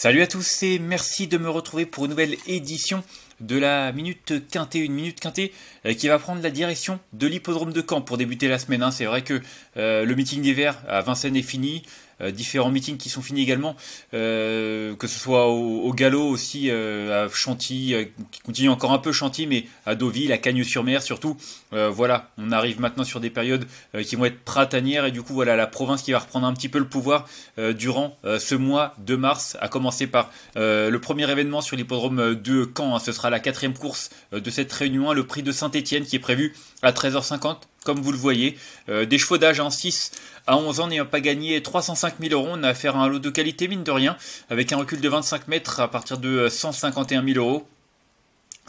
Salut à tous et merci de me retrouver pour une nouvelle édition de la Minute Quintée, une Minute Quintée euh, qui va prendre la direction de l'hippodrome de Caen pour débuter la semaine. Hein. C'est vrai que euh, le meeting d'hiver à Vincennes est fini, euh, différents meetings qui sont finis également, euh, que ce soit au, Gallo Galop aussi, euh, à Chantilly, qui continue encore un peu Chantilly, mais à Deauville, à Cagnes-sur-Mer surtout. voilà, on arrive maintenant sur des périodes qui vont être pratanières et du coup voilà la province qui va reprendre un petit peu le pouvoir durant ce mois de mars, à commencer par le premier événement sur l'hippodrome de Caen. Hein. ce sera la quatrième course de cette réunion, le prix de Saint-Etienne qui est prévu à 13h50 comme vous le voyez. Euh, des chevaux d'âge en 6 à 11 ans n'ayant pas gagné 305 000 euros, on a affaire à un lot de qualité mine de rien, avec un recul de 25 mètres à partir de 151 000 euros.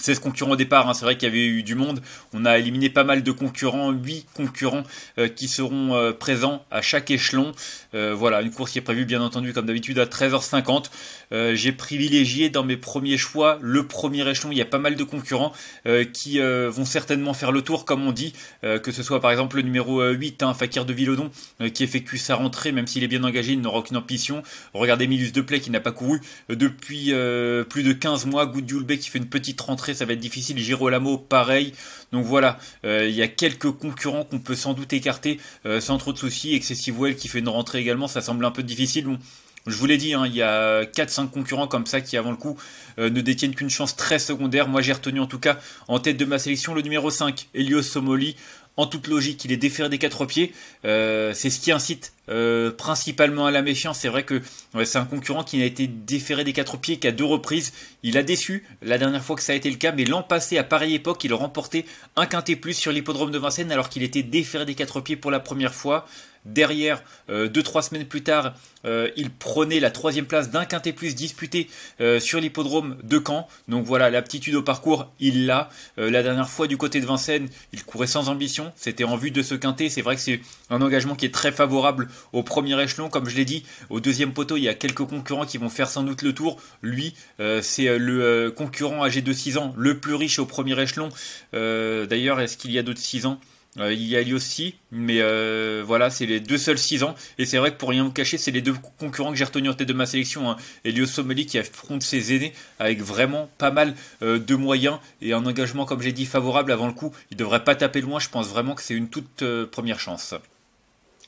16 concurrents au départ, hein. c'est vrai qu'il y avait eu du monde. On a éliminé pas mal de concurrents, 8 concurrents euh, qui seront euh, présents à chaque échelon. Euh, voilà, une course qui est prévue bien entendu comme d'habitude à 13h50. J'ai privilégié dans mes premiers choix le premier échelon. Il y a pas mal de concurrents qui vont certainement faire le tour, comme on dit, que ce soit par exemple le numéro 8, hein, Fakir de Villodon, qui effectue sa rentrée, même s'il est bien engagé, il n'aura aucune ambition. Regardez Milus de Play qui n'a pas couru depuis plus de 15 mois, Goudioulbe qui fait une petite rentrée ça va être difficile. Girolamo, pareil. Donc voilà, euh, il y a quelques concurrents qu'on peut sans doute écarter euh, sans trop de soucis. Excessive Well qui fait une rentrée également, ça semble un peu difficile. je vous l'ai dit, hein, il y a 4-5 concurrents comme ça qui, avant le coup, euh, ne détiennent qu'une chance très secondaire. Moi, j'ai retenu en tout cas en tête de ma sélection le numéro 5, Elios Somoli, en toute logique, il est déféré des quatre pieds. Euh, c'est ce qui incite euh, principalement à la méfiance. C'est vrai que c'est un concurrent qui n'a été déféré des quatre pieds qu'à deux reprises. Il a déçu la dernière fois que ça a été le cas, mais l'an passé, à pareille époque, il remportait un quintet plus sur l'hippodrome de Vincennes alors qu'il était déféré des quatre pieds pour la première fois. Derrière, 2-3 euh, semaines plus tard, euh, il prenait la troisième place d'un quintet plus disputé euh, sur l'hippodrome de Caen. Donc voilà, l'aptitude au parcours, il l'a. la dernière fois, du côté de Vincennes, il courait sans ambition. C'était en vue de ce quintet. C'est vrai que c'est un engagement qui est très favorable au premier échelon. Comme je l'ai dit, au deuxième poteau, il y a quelques concurrents qui vont faire sans doute le tour. Lui, c'est le concurrent âgé de 6 ans, le plus riche au premier échelon. D'ailleurs, est-ce qu'il y a d'autres 6 ans euh, il y a lui aussi, mais euh, voilà, c'est les deux seuls 6 ans. Et c'est vrai que pour rien vous cacher, c'est les deux concurrents que j'ai retenus en tête de ma sélection. Hein. Elio qui affronte ses aînés avec vraiment pas mal euh, de moyens et un engagement, comme j'ai dit, favorable avant le coup. Il devrait pas taper loin, je pense vraiment que c'est une toute première chance.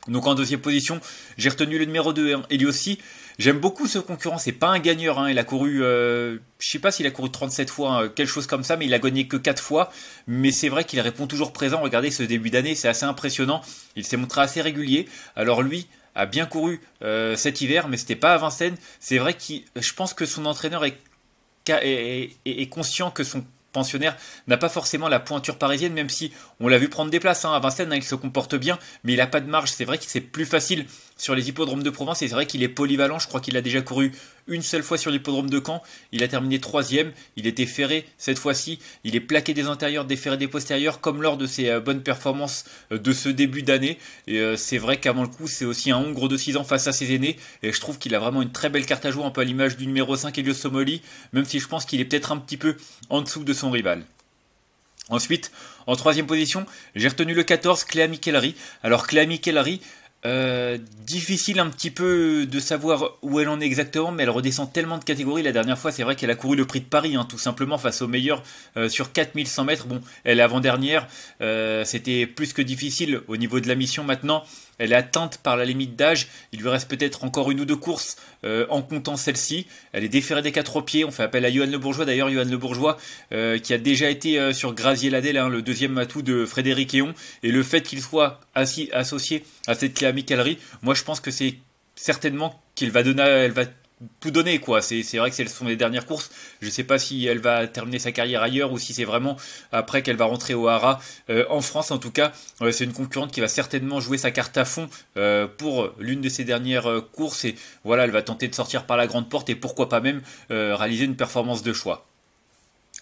Donc en deuxième position, j'ai retenu le numéro 2, et lui aussi. J'aime beaucoup ce concurrent, c'est pas un gagneur, hein. il a couru, euh, je sais pas s'il a couru 37 fois, hein, quelque chose comme ça, mais il a gagné que 4 fois, mais c'est vrai qu'il répond toujours présent, regardez ce début d'année, c'est assez impressionnant, il s'est montré assez régulier, alors lui a bien couru euh, cet hiver, mais c'était pas à Vincennes, c'est vrai que je pense que son entraîneur est conscient que son pensionnaire n'a pas forcément la pointure parisienne, même si on l'a vu prendre des places hein. à Vincennes, hein, il se comporte bien, mais il n'a pas de marge. C'est vrai que c'est plus facile sur les hippodromes de province. Et c'est vrai qu'il est polyvalent. Je crois qu'il a déjà couru une seule fois sur l'hippodrome de Caen. Il a terminé troisième. Il était ferré cette fois-ci. Il est plaqué des intérieurs, déferré des postérieurs, comme lors de ses euh, bonnes performances euh, de ce début d'année. Et euh, c'est vrai qu'avant le coup, c'est aussi un Hongre de 6 ans face à ses aînés. Et je trouve qu'il a vraiment une très belle carte à jouer, un peu à l'image du numéro 5 Elio Somoli, même si je pense qu'il est peut-être un petit peu en dessous de son rival. Ensuite, en troisième position, j'ai retenu le 14, Cléa Michelary, Alors Cléa Michelary euh, difficile un petit peu de savoir où elle en est exactement, mais elle redescend tellement de catégories. La dernière fois, c'est vrai qu'elle a couru le prix de Paris, hein, tout simplement, face au meilleur euh, sur 4100 mètres. Bon, elle est avant-dernière, euh, c'était plus que difficile au niveau de la mission maintenant. Elle est atteinte par la limite d'âge. Il lui reste peut-être encore une ou deux courses euh, en comptant celle-ci. Elle est déférée des quatre pieds. On fait appel à Johan Le Bourgeois. D'ailleurs, Johan Le Bourgeois euh, qui a déjà été euh, sur Grazier-Ladel, hein, le deuxième matou de Frédéric Eon. Et le fait qu'il soit associé à cette clé amicalerie, moi je pense que c'est certainement qu'il va donner, tout donner quoi. C'est, vrai que ce sont les dernières courses. Je sais pas si elle va terminer sa carrière ailleurs ou si c'est vraiment après qu'elle va rentrer au Hara euh, en France. En tout cas, euh, c'est une concurrente qui va certainement jouer sa carte à fond euh, pour l'une de ses dernières courses et voilà, elle va tenter de sortir par la grande porte et pourquoi pas même réaliser une performance de choix.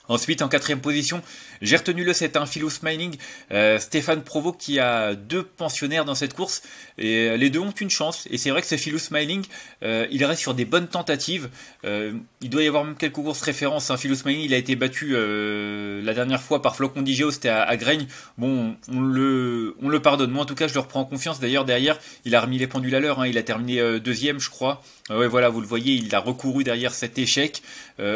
Ensuite, en quatrième position, j'ai retenu le 7, un hein, Philou Smiling, euh, Stéphane Provo qui a deux pensionnaires dans cette course. Et euh, les deux ont une chance. Et c'est vrai que ce Philou Smiling, euh, il reste sur des bonnes tentatives. il doit y avoir même quelques courses références. Hein. Philou Smiling, il a été battu la dernière fois par Flocon Digéo, c'était à, Graigne. Bon, on le, pardonne. Moi, en tout cas, je le reprends en confiance. D'ailleurs, derrière, il a remis les pendules à l'heure. Hein. Il a terminé deuxième, je crois. ouais, voilà, vous le voyez, il a recouru derrière cet échec.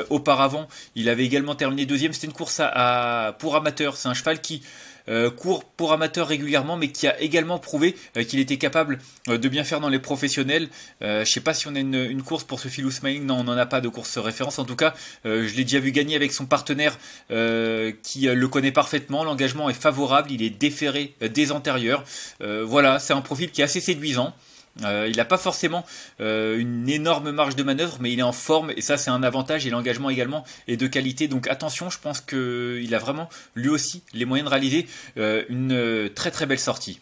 auparavant, il avait également terminé deuxième. C'était une course à, pour amateurs. C'est un cheval qui euh, court pour amateurs régulièrement, mais qui a également prouvé euh, qu'il était capable euh, de bien faire dans les professionnels. je sais pas si on a une, course pour ce Philou Smiling, non, on n'en a pas de course référence. En tout cas, je l'ai déjà vu gagner avec son partenaire qui le connaît parfaitement. L'engagement est favorable, il est déféré des antérieurs. voilà, c'est un profil qui est assez séduisant. Euh, il n'a pas forcément euh, une énorme marge de manœuvre, mais il est en forme et ça c'est un avantage et l'engagement également est de qualité. Donc attention, je pense qu'il a vraiment lui aussi les moyens de réaliser euh, une très très belle sortie.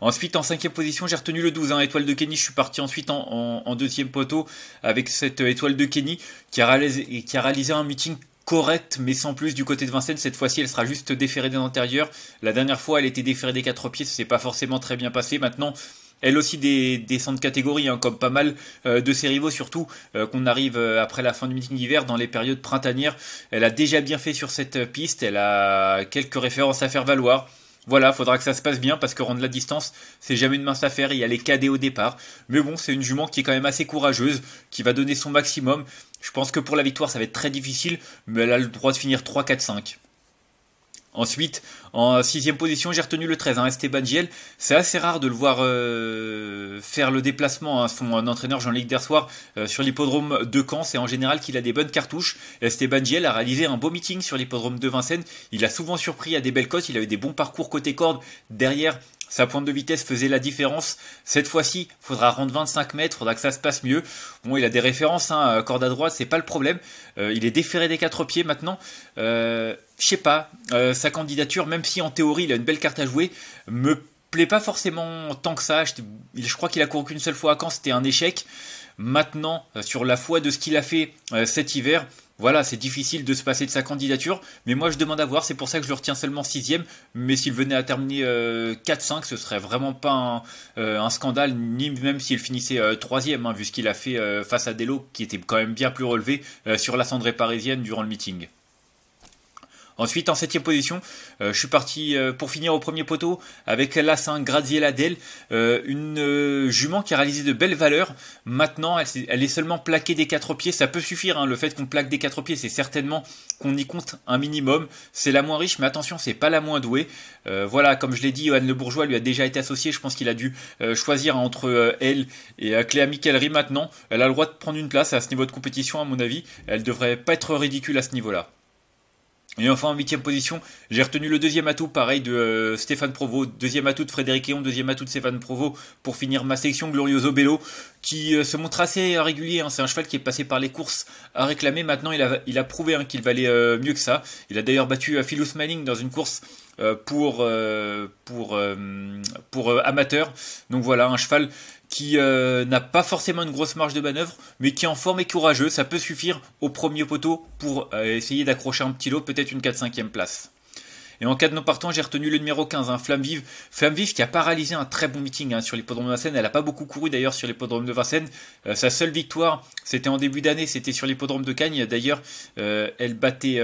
Ensuite, en cinquième position, j'ai retenu le 12, hein, étoile de Kenny. Je suis parti ensuite en, deuxième poteau avec cette étoile de Kenny qui a réalisé, qui a réalisé un meeting correct mais sans plus du côté de Vincennes. Cette fois-ci, elle sera juste déférée des antérieurs La dernière fois, elle était déférée des quatre pieds, ça s'est pas forcément très bien passé. Maintenant, elle aussi des descend de catégorie, hein, comme pas mal euh, de ses rivaux, surtout euh, qu'on arrive euh, après la fin du meeting d'hiver dans les périodes printanières. Elle a déjà bien fait sur cette piste, elle a quelques références à faire valoir. Voilà, faudra que ça se passe bien parce que rendre la distance, c'est jamais une mince affaire. Il y a les cadets au départ. Mais bon, c'est une jument qui est quand même assez courageuse, qui va donner son maximum. Je pense que pour la victoire, ça va être très difficile, mais elle a le droit de finir 3, 4, 5. Ensuite, en sixième position, j'ai retenu le 13, hein, Esteban Giel. C'est assez rare de le voir euh, faire le déplacement. à hein, Son entraîneur Jean-Luc Dersoir euh, sur l'hippodrome de Caen, c'est en général qu'il a des bonnes cartouches. Esteban Giel a réalisé un beau meeting sur l'hippodrome de Vincennes. Il a souvent surpris à des belles cotes. Il a eu des bons parcours côté corde derrière sa pointe de vitesse faisait la différence. Cette fois-ci, faudra rendre 25 mètres, faudra que ça se passe mieux. Bon, il a des références, hein, euh, corde à droite, c'est pas le problème. Euh, il est déféré des quatre pieds maintenant. Euh, je sais pas, sa candidature, même si en théorie il a une belle carte à jouer, me plaît pas forcément tant que ça. Je, je crois qu'il a couru qu'une seule fois à Caen, c'était un échec. Maintenant, sur la foi de ce qu'il a fait cet hiver, voilà, c'est difficile de se passer de sa candidature, mais moi je demande à voir, c'est pour ça que je le retiens seulement sixième, mais s'il venait à terminer euh, 4-5, ce serait vraiment pas euh, un, scandale, ni même s'il finissait euh, troisième, hein, vu ce qu'il a fait euh, face à Delo, qui était quand même bien plus relevé sur la cendrée parisienne durant le meeting. Ensuite, en septième position, euh, je suis parti euh, pour finir au premier poteau avec la 5 Graziella Dell. Euh, une jument qui a réalisé de belles valeurs. Maintenant, elle, est seulement plaquée des quatre pieds, ça peut suffire. Hein. le fait qu'on plaque des quatre pieds, c'est certainement qu'on y compte un minimum. C'est la moins riche, mais attention, c'est pas la moins douée. voilà, comme je l'ai dit, Johan Le Bourgeois lui a déjà été associé. Je pense qu'il a dû choisir entre elle et Cléa Miquelry maintenant. Elle a le droit de prendre une place à ce niveau de compétition, à mon avis. Elle devrait pas être ridicule à ce niveau-là. Et enfin en huitième position, j'ai retenu le deuxième atout, pareil, de euh, Stéphane Provo, deuxième atout de Frédéric Léon, deuxième atout de Stéphane Provo, pour finir ma section Glorioso Bello, qui euh, se montre assez régulier, hein. c'est un cheval qui est passé par les courses à réclamer, maintenant il a, il a prouvé hein, qu'il valait euh, mieux que ça, il a d'ailleurs battu Philous Smiling dans une course pour, pour, pour donc voilà, un cheval qui euh, n'a pas forcément une grosse marge de manœuvre, mais qui est en forme et courageux. Ça peut suffire au premier poteau pour euh, essayer d'accrocher un petit lot, peut-être une 4-5e place. Et en cas de non partant, j'ai retenu le numéro 15, hein, Flamme Vive. Flamme Vive qui a paralysé un très bon meeting hein, sur l'hippodrome de Vincennes. Elle n'a pas beaucoup couru d'ailleurs sur l'hippodrome de Vincennes. Euh, sa seule victoire, c'était en début d'année, c'était sur l'hippodrome de Cagnes. D'ailleurs, elle battait...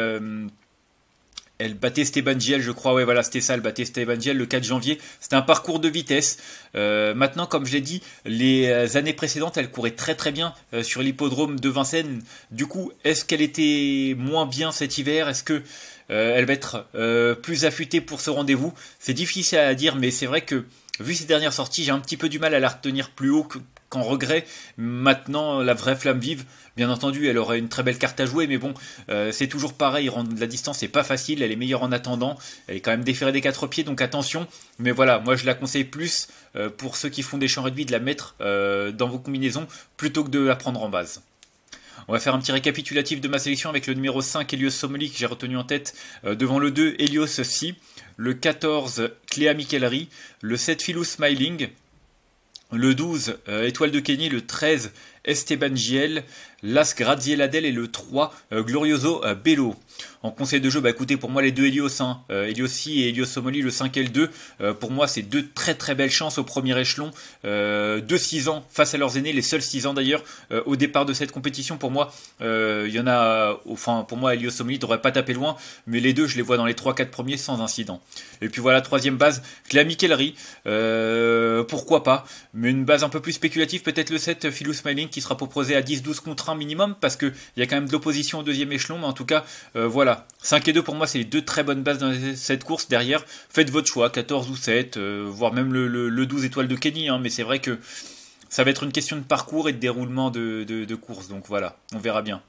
Elle battait Stéban Giel, je crois. Ouais, voilà, c'était ça. Elle battait Giel le 4 janvier. C'était un parcours de vitesse. Euh, maintenant, comme je l'ai dit, les euh, années précédentes, elle courait très très bien euh, sur l'hippodrome de Vincennes. Du coup, est-ce qu'elle était moins bien cet hiver Est-ce que elle va être plus affûtée pour ce rendez-vous C'est difficile à dire, mais c'est vrai que vu ses dernières sorties, j'ai un petit peu du mal à la retenir plus haut que en regret. Maintenant, la vraie flamme vive, bien entendu, elle aurait une très belle carte à jouer, mais bon, euh, c'est toujours pareil, rendre la distance n'est pas facile, elle est meilleure en attendant, elle est quand même déférée des quatre pieds, donc attention. Mais voilà, moi je la conseille plus euh, pour ceux qui font des champs réduits de la mettre euh, dans vos combinaisons plutôt que de la prendre en base. On va faire un petit récapitulatif de ma sélection avec le numéro 5 Helios Somoli que j'ai retenu en tête devant le 2 Helios Si, le 14 Cléa Michelry le 7 Philou Smiling, le 12, euh, Étoile de Kenny le 13, Esteban Giel, Las Gradieladel et le 3 euh, Glorioso euh, Bello. En conseil de jeu, bah écoutez, pour moi les deux Helios, hein, euh, et Helios Somoli, le 5 l 2, pour moi c'est deux très très belles chances au premier échelon, deux 6 ans face à leurs aînés, les seuls 6 ans d'ailleurs au départ de cette compétition. Pour moi, il y en a, enfin pour moi Helios Somoli devrait pas taper loin, mais les deux je les vois dans les 3-4 premiers sans incident. Et puis voilà, troisième base, Clamy pourquoi pas, mais une base un peu plus spéculative, peut-être le 7 Philou Smiling qui sera proposé à 10-12 contre 1 minimum, parce qu'il y a quand même de l'opposition au deuxième échelon, mais en tout cas, euh, voilà. 5 et 2 pour moi, c'est les deux très bonnes bases dans cette course. Derrière, faites votre choix, 14 ou 7, euh, voire même le, 12 étoiles de Kenny, hein, mais c'est vrai que ça va être une question de parcours et de déroulement de course, donc voilà, on verra bien.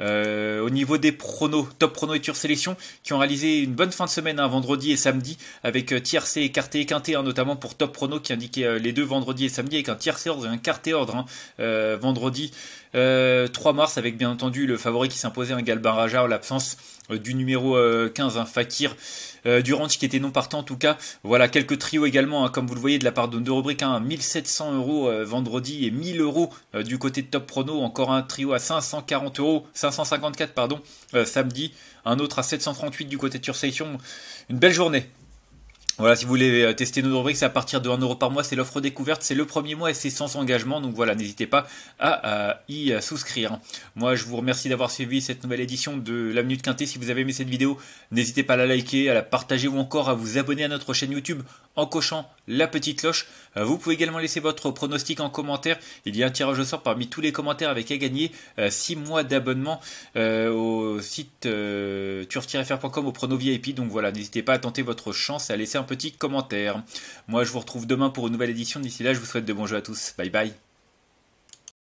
Euh, au niveau des pronos, top pronos et Tur sélection, qui ont réalisé une bonne fin de semaine, un hein, vendredi et samedi, avec euh, tiercé, écarté et quinté, hein, notamment pour top pronos qui indiquait euh, les deux vendredi et samedi, avec un tiercé ordre et un quarté ordre hein, vendredi 3 mars, avec bien entendu le favori qui s'imposait, un Galbin Raja en l'absence euh, du numéro 15, euh, un hein, Fakir. Euh, Durant ranch qui était non partant en tout cas. Voilà quelques trios également, hein, comme vous le voyez, de la part de deux rubriques. Hein, 1700 euros vendredi et 1000 euros du côté de Top Prono. Encore un trio à 540 euros, 554 pardon, samedi. Un autre à 738 du côté de Tursation. Une belle journée. Voilà, si vous voulez euh, tester nos rubriques, c'est à partir de 1€ par mois, c'est l'offre découverte, c'est le premier mois et c'est sans engagement, donc voilà, n'hésitez pas à, y souscrire. Moi, je vous remercie d'avoir suivi cette nouvelle édition de La Minute Quintée. Si vous avez aimé cette vidéo, n'hésitez pas à la liker, à la partager ou encore à vous abonner à notre chaîne YouTube en cochant la petite cloche. Euh, vous pouvez également laisser votre pronostic en commentaire. Il y a un tirage au sort parmi tous les commentaires avec à gagner 6 euh, mois d'abonnement euh, au site turf-fr.com au prono VIP. Donc voilà, n'hésitez pas à tenter votre chance et à laisser un petit commentaire. Moi, je vous retrouve demain pour une nouvelle édition. D'ici là, je vous souhaite de bons jeux à tous. Bye bye.